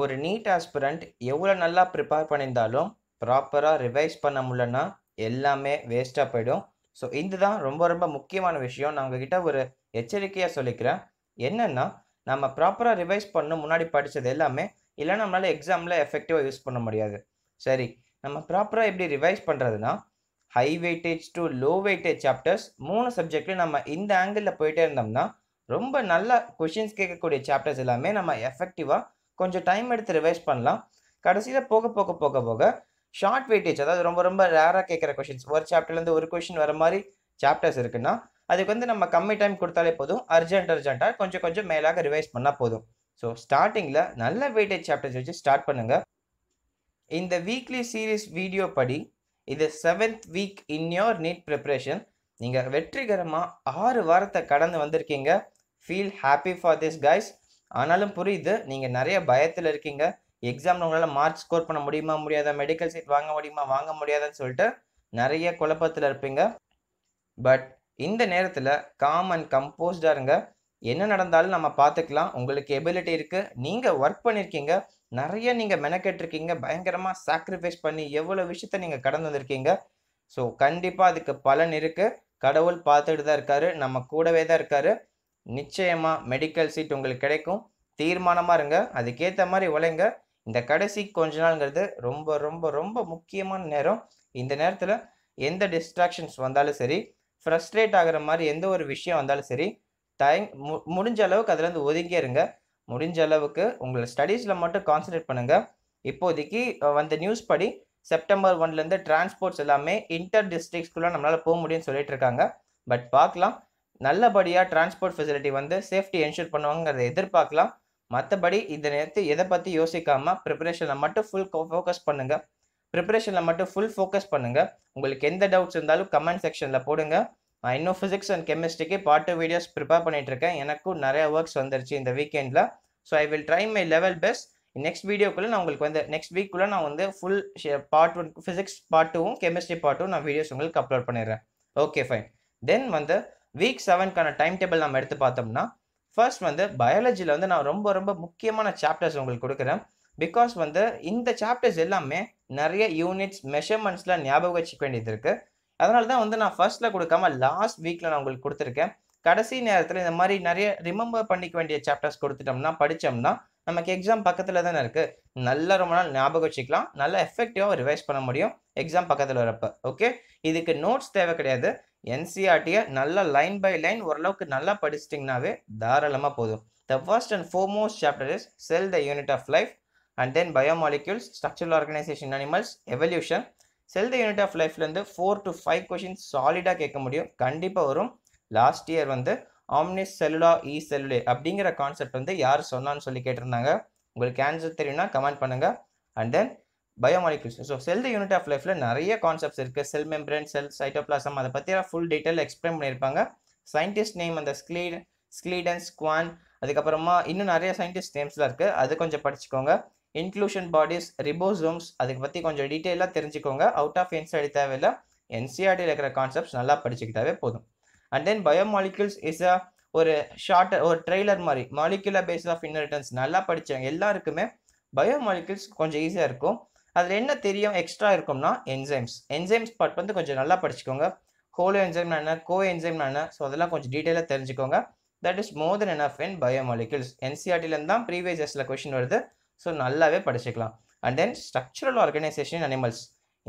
ஒரு NEET aspirant எவ்வளோ நல்லா ப்ரிப்பேர் பண்ணியிருந்தாலும் ப்ராப்பராக ரிவைஸ் பண்ண முடியலன்னா எல்லாமே வேஸ்ட்டாக போயிடும் ஸோ இதுதான் ரொம்ப ரொம்ப முக்கியமான விஷயம் நான் உங்ககிட்ட ஒரு எச்சரிக்கையாக சொல்லிக்கிறேன் என்னென்னா நம்ம ப்ராப்பராக ரிவைஸ் பண்ண முன்னாடி படித்தது எல்லாமே இல்லை நம்மளால் எக்ஸாமில் எஃபெக்டிவாக யூஸ் பண்ண முடியாது சரி நம்ம ப்ராப்பராக எப்படி ரிவைஸ் பண்ணுறதுனா high weightage to low weightage chapters மூணு சப்ஜெக்ட்லையும் நம்ம இந்த ஆங்கிளில் போயிட்டே இருந்தோம்னா ரொம்ப நல்ல கொஷின்ஸ் கேட்கக்கூடிய சாப்டர்ஸ் எல்லாமே நம்ம எஃபெக்டிவாக கொஞ்சம் டைம் எடுத்து ரிவைஸ் பண்ணலாம் கடைசியில் போக போக போக போக ஷார்ட் வெயிட்டேஜ் அதாவது ரொம்ப ரொம்ப ரேராக கேட்குற கொஷின்ஸ் ஒரு சாப்டர்லேருந்து ஒரு கொஷின் வர மாதிரி சாப்டர்ஸ் இருக்குன்னா அதுக்கு வந்து நம்ம கம்மி டைம் கொடுத்தாலே போதும் அர்ஜென்ட் அர்ஜென்ட்டாக கொஞ்சம் கொஞ்சம் மேலாக ரிவைஸ் பண்ணால் போதும் ஸோ ஸ்டார்டிங்கில் நல்ல வெயிட்டேஜ் சாப்டர்ஸ் வச்சு ஸ்டார்ட் பண்ணுங்கள் இந்த வீக்லி சீரீஸ் வீடியோ படி இது seventh week in your NEET preparation நீங்கள் வெற்றிகரமாக ஆறு வாரத்தை கடந்து வந்திருக்கீங்க feel happy for this guys ஆனாலும் புரியுது நீங்கள் நிறைய பயத்தில் இருக்கீங்க எக்ஸாமில் உங்களால் மார்க் ஸ்கோர் பண்ண முடியுமா முடியாதா மெடிக்கல் சீட் வாங்க முடியுமா வாங்க முடியாதான்னு சொல்லிட்டு நிறைய குழப்பத்தில் இருப்பீங்க பட் இந்த நேரத்தில் காம் அண்ட் கம்போஸ்டாக இருங்க என்ன நடந்தாலும் நம்ம பார்த்துக்கலாம் உங்களுக்கு எபிலிட்டி இருக்குது நீங்கள் ஒர்க் பண்ணியிருக்கீங்க நிறைய நீங்கள் மெனக்கெட்டிருக்கீங்க பயங்கரமாக சாக்ரிஃபைஸ் பண்ணி எவ்வளோ விஷயத்த நீங்கள் கடந்து வந்திருக்கீங்க ஸோ கண்டிப்பாக அதுக்கு பலன் இருக்குது கடவுள் பார்த்துட்டு தான் இருக்காரு நம்ம கூடவே தான் இருக்காரு நிச்சயமாக மெடிக்கல் சீட் உங்களுக்கு கிடைக்கும் தீர்மானமாக இருங்க அதுக்கேற்ற மாதிரி உழைங்க இந்த கடைசி கொஞ்ச நாள்ங்கிறது ரொம்ப ரொம்ப ரொம்ப முக்கியமான நேரம் இந்த நேரத்தில் எந்த டிஸ்ட்ராக்ஷன்ஸ் வந்தாலும் சரி ஃப்ரஸ்ட்ரேட் ஆகிற மாதிரி எந்த ஒரு விஷயம் வந்தாலும் சரி டைம் மு முடிஞ்ச அளவுக்கு அதுலேருந்து ஒதுங்கே இருங்க முடிஞ்ச அளவுக்கு உங்களை ஸ்டடீஸில் மட்டும் கான்சன்ட்ரேட் பண்ணுங்கள் இப்போதைக்கு வந்த நியூஸ் படி செப்டம்பர் ஒன்லேருந்து டிரான்ஸ்போர்ட்ஸ் எல்லாமே இன்டர் டிஸ்ட்ரிக்ஸ்குள்ளே நம்மளால் போக முடியும்னு சொல்லிட்டு இருக்காங்க பட் பார்க்கலாம் நல்லபடியாக டிரான்ஸ்போர்ட் ஃபெசிலிட்டி வந்து சேஃப்டி என்ஷூர் பண்ணுவாங்கிறத எதிர்பார்க்கலாம் மற்றபடி இந்த நேரத்து எதை பற்றி யோசிக்காமல் ப்ரிப்பரேஷனில் மட்டும் ஃபுல் ஃபோக்கஸ் பண்ணுங்கள் ப்ரிப்பரேஷனில் மட்டும் ஃபுல் ஃபோக்கஸ் பண்ணுங்கள் உங்களுக்கு எந்த டவுட்ஸ் இருந்தாலும் கமெண்ட் செக்ஷனில் போடுங்க நான் இன்னும் ஃபிசிக்ஸ் அண்ட் கெமிஸ்ட்ரிக்கு பாட்டு வீடியோஸ் ப்ரிப்பேர் பண்ணிகிட்ருக்கேன் எனக்கும் நிறையா ஒர்க்ஸ் வந்துருச்சு இந்த வீக்கெண்டில் so I will try my level best next வீடியோக்குள்ளே நான் உங்களுக்கு வந்து நெக்ஸ்ட் வீக்குள்ளே நான் வந்து full part one physics part டூவும் கெமிஸ்ட்ரி பார்ட் டூ நான் வீடியோஸ் உங்களுக்கு அப்லோட் பண்ணிடுறேன் ஓகே ஃபைன் தென் வந்து வீக் செவன்க்கான டைம் டேபிள் நம்ம எடுத்து பார்த்தோம்னா ஃபர்ஸ்ட் வந்து பயாலஜியில் வந்து நான் ரொம்ப ரொம்ப முக்கியமான சாப்டர்ஸ் உங்களுக்கு கொடுக்குறேன் பிகாஸ் வந்து இந்த சாப்டர்ஸ் எல்லாமே நிறைய யூனிட்ஸ் மெஷர்மெண்ட்ஸில் ஞாபகம் வச்சுக்க வேண்டியது இருக்குது அதனால தான் வந்து நான் ஃபர்ஸ்ட்டில் கொடுக்காம லாஸ்ட் வீக்கில் நான் உங்களுக்கு கொடுத்துருக்கேன் கடைசி நேரத்தில் இந்த மாதிரி நிறைய ரிமெம்பர் பண்ணிக்க வேண்டிய சாப்டர்ஸ் கொடுத்துட்டோம்னா படித்தோம்னா நமக்கு எக்ஸாம் பக்கத்தில் தானே இருக்குது நல்லா ரொம்ப நாள் ஞாபகம் வச்சுக்கலாம் நல்லா எஃபெக்டிவாக ரிவைஸ் பண்ண முடியும் எக்ஸாம் பக்கத்தில் வரப்போ ஓகே இதுக்கு நோட்ஸ் தேவை கிடையாது என்சிஆர்டியை e நல்லா லைன் பை லைன் ஓரளவுக்கு நல்லா படிச்சிட்டிங்கனாவே தாராளமாக போதும் the first and foremost chapter is cell the unit of life and then biomolecules structural organisation animals evolution cell the unit of லைஃப்லேருந்து ஃபோர் டு ஃபைவ் கொஷின்ஸ் சாலிடாக கேட்க முடியும் கண்டிப்பாக வரும் லாஸ்ட் இயர் வந்து ஆம்னிஸ் செல்லுலா இ செல்லுலே அப்படிங்கிற கான்செப்ட் வந்து யார் சொன்னான்னு சொல்லி கேட்டிருந்தாங்க உங்களுக்கு ஆன்சர் தெரியும்னா கமெண்ட் பண்ணுங்கள் and then biomolecules so cell the unit of லைஃப்பில் நிறைய கான்செப்ட்ஸ் இருக்குது செல் மெம்பரன் செல் சைட்டோபிளாசம் அதை பற்றி ஃபுல் டீட்டெயில் எக்ஸ்பிளைன் பண்ணியிருப்பாங்க சயின்டிஸ்ட் நேம் அந்த ஸ்க்லீட் ஸ்க்லீடன்ஸ் குவான் அதுக்கப்புறமா இன்னும் நிறைய சயின்டிஸ்ட் நேம்ஸ்லாம் இருக்குது அது கொஞ்சம் படிச்சுக்கோங்க இன்க்ளூஷன் பாடிஸ் ரிபோசோம்ஸ் அதுக்கு பற்றி கொஞ்சம் டீட்டெயிலாக தெரிஞ்சுக்கோங்க அவுட் ஆஃப் என்சிஆர்டி e தேவையில்லை என்சிஆர்டியில் e இருக்கிற கான்செப்ட்ஸ் நல்லா படிச்சுக்கிட்டாவே போதும் and then biomolecules is a ஒரு ஷார்ட் ஒரு ட்ரெய்லர் மாதிரி மாலிகுலர் பேஸ் ஆஃப் இன்ஹெரிட்டன்ஸ் நல்லா படித்தவங்க எல்லாருக்குமே பயோமாலிகுல்ஸ் கொஞ்சம் ஈஸியாக இருக்கும் அதில் என்ன தெரியும் எக்ஸ்ட்ரா இருக்கும்னா என்சைம்ஸ் என்சைம்ஸ் பார்ட் வந்து கொஞ்சம் நல்லா படிச்சுக்கோங்க ஹோலோ என்ஜைம் என்ன கோ என்ஜைம் என்ன ஸோ அதெல்லாம் கொஞ்சம் டீட்டெயிலாக தெரிஞ்சுக்கோங்க that is more than enough in biomolecules என்சிஆர்டிலேருந்து தான் ப்ரீவியஸ் இயர்ஸில் கொஷின் வருது ஸோ நல்லாவே படிச்சுக்கலாம் and then structural organisation animals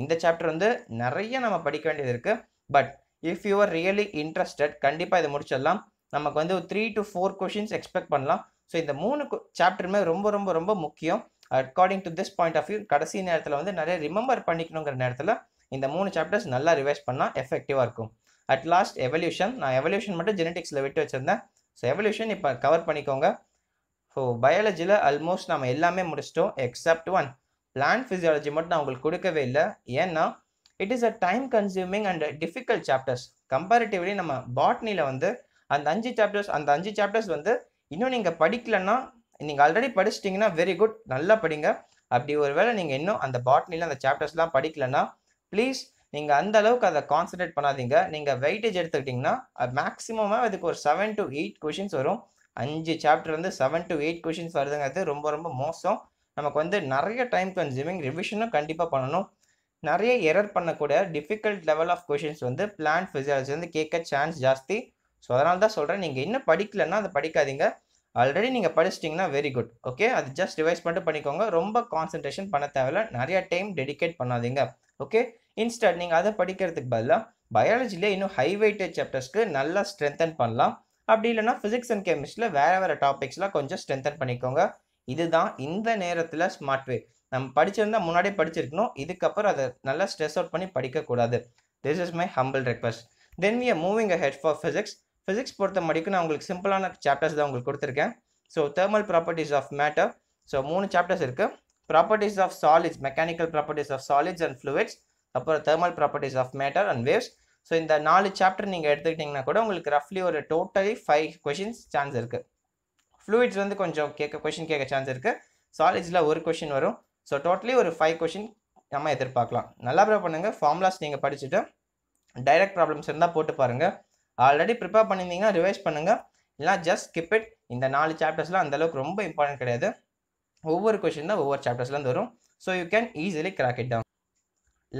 இந்த சாப்டர் வந்து நிறைய நம்ம படிக்க வேண்டியது இருக்குது but if you are really interested கண்டிப்பாக இதை முடிச்சிடலாம் நமக்கு வந்து three to four questions expect பண்ணலாம் ஸோ இந்த மூணு சாப்டருமே ரொம்ப ரொம்ப ரொம்ப முக்கியம் according to this point of view கடைசி நேரத்தில் வந்து நிறைய ரிமெம்பர் பண்ணிக்கணுங்கிற நேரத்தில் இந்த மூணு சாப்டர்ஸ் நல்லா ரிவைஸ் பண்ணால் எஃபெக்டிவாக இருக்கும் அட் லாஸ்ட் எவல்யூஷன் நான் எவல்யூஷன் மட்டும் ஜெனடிக்ஸில் விட்டு வச்சுருந்தேன் ஸோ எவல்யூஷன் இப்போ கவர் பண்ணிக்கோங்க ஸோ பயாலஜியில் ஆல்மோஸ்ட் நம்ம எல்லாமே முடிச்சிட்டோம் எக்ஸப்ட் ஒன் பிளான் ஃபிசியாலஜி மட்டும் நான் உங்களுக்கு கொடுக்கவே இல்லை ஏன்னா it is a time consuming and difficult chapters comparatively நம்ம பாட்னியில் வந்து அந்த அஞ்சு சாப்டர்ஸ் அந்த அஞ்சு சாப்டர்ஸ் வந்து இன்னும் நீங்கள் படிக்கலைன்னா நீங்கள் ஆல்ரெடி படிச்சிட்டிங்கன்னா வெரி குட் நல்லா படிங்க அப்படி ஒரு வேளை நீங்கள் இன்னும் அந்த பாட்னியில் அந்த சாப்டர்ஸ்லாம் படிக்கலன்னா ப்ளீஸ் நீங்கள் அந்த அளவுக்கு அதை கான்சன்ட்ரேட் பண்ணாதீங்க நீங்கள் வெயிட்டேஜ் எடுத்துக்கிட்டிங்கன்னா மேக்ஸிமமாக அதுக்கு ஒரு செவன் டு எயிட் கொஷின்ஸ் வரும் அஞ்சு சாப்டர் வந்து செவன் டு எயிட் கொஷின்ஸ் வருதுங்கிறது ரொம்ப ரொம்ப மோசம் நமக்கு வந்து நிறைய டைம் கன்சியூமிங் ரிவிஷனும் கண்டிப்பாக பண்ணணும் நிறைய எரர் பண்ணக்கூடிய டிஃபிகல்ட் லெவல் ஆஃப் கொஷின்ஸ் வந்து பிளான் ஃபிசியாலஜி வந்து கேட்க சான்ஸ் ஜாஸ்தி ஸோ அதனால தான் சொல்கிறேன் நீங்கள் இன்னும் படிக்கலன்னா அதை படிக்காதீங்க ஆல்ரெடி நீங்கள் படிச்சிட்டிங்கன்னா வெரி குட் ஓகே அது ஜஸ்ட் ரிவைஸ் பண்ணிட்டு பண்ணிக்கோங்க ரொம்ப கான்சன்ட்ரேஷன் பண்ண தேவையில்ல நிறையா டைம் டெடிகேட் பண்ணாதீங்க ஓகே இன்ஸ்டன்ட் நீங்கள் அதை படிக்கிறதுக்கு பதிலாக பயாலஜிலே இன்னும் ஹை வெயிட்டேஜ் சாப்டர்ஸ்க்கு நல்லா ஸ்ட்ரென்தன் பண்ணலாம் அப்படி இல்லைனா ஃபிசிக்ஸ் அண்ட் கெமிஸ்ட்ரியில் வேறு வேறு டாபிக்ஸ்லாம் கொஞ்சம் ஸ்ட்ரென்தன் பண்ணிக்கோங்க இதுதான் இந்த நேரத்தில் ஸ்மார்ட் வே நம்ம படிச்சிருந்தா முன்னாடியே படிச்சிருக்கணும் இதுக்கப்புறம் அதை நல்லா ஸ்ட்ரெஸ் அவுட் பண்ணி படிக்கக்கூடாது this is my humble request then we moving a head for physics physics பொறுத்த மடிக்கு நான் உங்களுக்கு சிம்பிளான சாப்டர்ஸ் தான் உங்களுக்கு கொடுத்துருக்கேன் so thermal properties of matter so மூணு சாப்டர்ஸ் இருக்குது properties of solids mechanical properties of solids and fluids அப்புறம் thermal properties of matter and waves so இந்த நாலு சாப்டர் நீங்கள் எடுத்துக்கிட்டிங்கன்னா கூட உங்களுக்கு ரஃப்லி ஒரு டோட்டலி ஃபைவ் கொஷின்ஸ் சான்ஸ் இருக்குது ஃப்ளூயிட்ஸ் வந்து கொஞ்சம் கேட்க கொஷின் கேட்க சான்ஸ் இருக்குது சாலிட்ஸில் ஒரு கொஷின் வரும் ஸோ டோட்டலி ஒரு ஃபைவ் கொஷின் நம்ம எதிர்பார்க்கலாம் நல்லா ப்ரா பண்ணுங்கள் ஃபார்முலாஸ் நீங்கள் படிச்சுட்டு டைரக்ட் ப்ராப்ளம்ஸ் இருந்தால் போட்டு பாருங்கள் ஆல்ரெடி ப்ரிப்பேர் பண்ணியிருந்தீங்கன்னா ரிவைஸ் பண்ணுங்கள் இல்லைனா ஜஸ்ட் ஸ்கிப் இட் இந்த நாலு சாப்டர்ஸ்லாம் அந்தளவுக்கு ரொம்ப இம்பார்ட்டன்ட் கிடையாது ஒவ்வொரு கொஷின் தான் ஒவ்வொரு சாப்டர்ஸ்லாம் வரும் so you can easily crack it down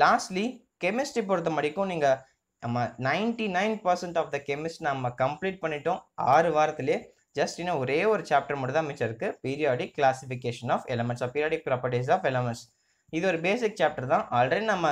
lastly chemistry பொறுத்த வரைக்கும் நீங்கள் நம்ம ninety nine percent of the chemist நம்ம கம்ப்ளீட் பண்ணிட்டோம் ஆறு வாரத்திலே ஜஸ்ட் இன்னும் ஒரே ஒரு சாப்டர் மட்டும் தான் மிச்சம் இருக்குது periodic classification of elements of periodic properties of elements இது ஒரு பேசிக் சாப்டர் தான் ஆல்ரெடி நம்ம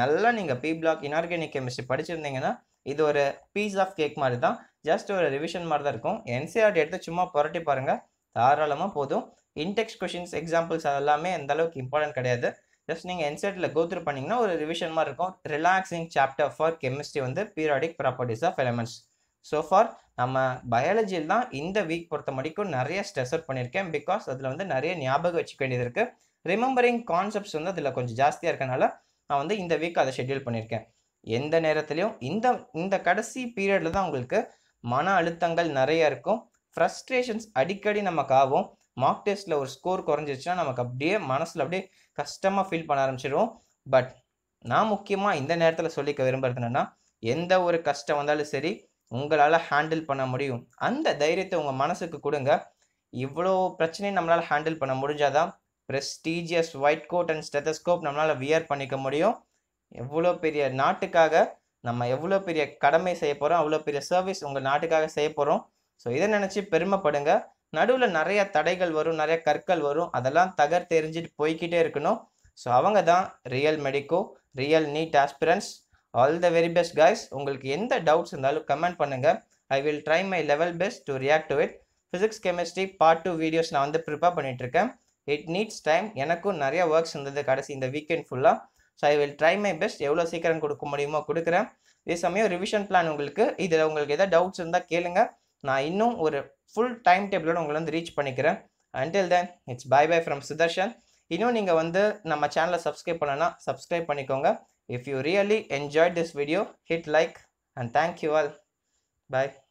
நல்லா நீங்கள் பி பிளாக் இன்ஆர்கானிக் கெமிஸ்ட்ரி படிச்சிருந்தீங்கன்னா இது ஒரு பீஸ் ஆஃப் கேக் மாதிரி தான் ஜஸ்ட் ஒரு ரிவிஷன் மாதிரி தான் இருக்கும் என்சிஆர்டி e எடுத்து சும்மா புரட்டி பாருங்கள் தாராளமாக போதும் இன்டெக்ஸ் கொஷின்ஸ் எக்ஸாம்பிள்ஸ் அதெல்லாமே எந்த அளவுக்கு இம்பார்ட்டன்ட் கிடையாது ஜஸ்ட் நீங்கள் என்சிஆர்டியில் e கோத்ரூ பண்ணிங்கன்னா ஒரு ரிவிஷன் மாதிரி இருக்கும் ரிலாக்ஸிங் சாப்டர் ஃபார் கெமிஸ்ட்ரி வந்து periodic properties of elements so for நம்ம பயாலஜியில் தான் இந்த வீக் பொறுத்த மட்டும் நிறைய ஸ்ட்ரெஸ் அவுட் பண்ணியிருக்கேன் பிகாஸ் அதில் வந்து நிறைய ஞாபகம் வச்சுக்க வேண்டியது இருக்குது ரிமெம்பரிங் கான்செப்ட்ஸ் வந்து அதில் கொஞ்சம் ஜாஸ்தியாக இருக்கனால நான் வந்து இந்த வீக் அதை ஷெட்யூல் பண்ணியிருக்கேன் எந்த நேரத்துலையும் இந்த இந்த கடைசி பீரியடில் தான் உங்களுக்கு மன அழுத்தங்கள் நிறைய இருக்கும் ஃப்ரஸ்ட்ரேஷன்ஸ் அடிக்கடி நமக்கு ஆகும் மார்க் டெஸ்ட்டில் ஒரு ஸ்கோர் குறைஞ்சிருச்சுன்னா நமக்கு அப்படியே மனசில் அப்படியே கஷ்டமாக ஃபீல் பண்ண ஆரம்பிச்சிடுவோம் பட் நான் முக்கியமாக இந்த நேரத்தில் சொல்லிக்க விரும்புறது என்னென்னா எந்த ஒரு கஷ்டம் வந்தாலும் சரி உங்களால் ஹேண்டில் பண்ண முடியும் அந்த தைரியத்தை உங்கள் மனசுக்கு கொடுங்க இவ்வளோ பிரச்சனையும் நம்மளால் ஹேண்டில் பண்ண முடிஞ்சாதான் prestigious white coat and stethoscope நம்மளால் வியர் பண்ணிக்க முடியும் எவ்வளோ பெரிய நாட்டுக்காக நம்ம எவ்வளோ பெரிய கடமை செய்ய போகிறோம் அவ்வளோ பெரிய சர்வீஸ் உங்கள் நாட்டுக்காக செய்ய போகிறோம் ஸோ இதை நினச்சி பெருமைப்படுங்க நடுவில் நிறைய தடைகள் வரும் நிறைய கற்கள் வரும் அதெல்லாம் தகர் தெரிஞ்சுட்டு போய்கிட்டே இருக்கணும் ஸோ அவங்க தான் real medico real NEET aspirants all the very best guys உங்களுக்கு எந்த டவுட்ஸ் இருந்தாலும் கமெண்ட் பண்ணுங்கள் I will try my level best to react to it physics chemistry part two videos நான் வந்து ப்ரிப்பேர் பண்ணிகிட்ருக்கேன் இட் நீட்ஸ் டைம் எனக்கும் நிறைய works இருந்தது கடைசி இந்த வீக்கெண்ட் ஃபுல்லாக so I will try my best எவ்வளோ சீக்கிரம் கொடுக்க முடியுமோ கொடுக்குறேன் இதே சமயம் ரிவிஷன் பிளான் உங்களுக்கு இதில் உங்களுக்கு எதாவது டவுட்ஸ் இருந்தால் கேளுங்க நான் இன்னும் ஒரு ஃபுல் டைம் டேபிளோட உங்களை வந்து ரீச் பண்ணிக்கிறேன் until then it's bye bye from Sudharshan இன்னும் நீங்கள் வந்து நம்ம சேனலை சப்ஸ்கிரைப் பண்ணனா சப்ஸ்கிரைப் பண்ணிக்கோங்க if you really enjoy this video hit like and thank you all bye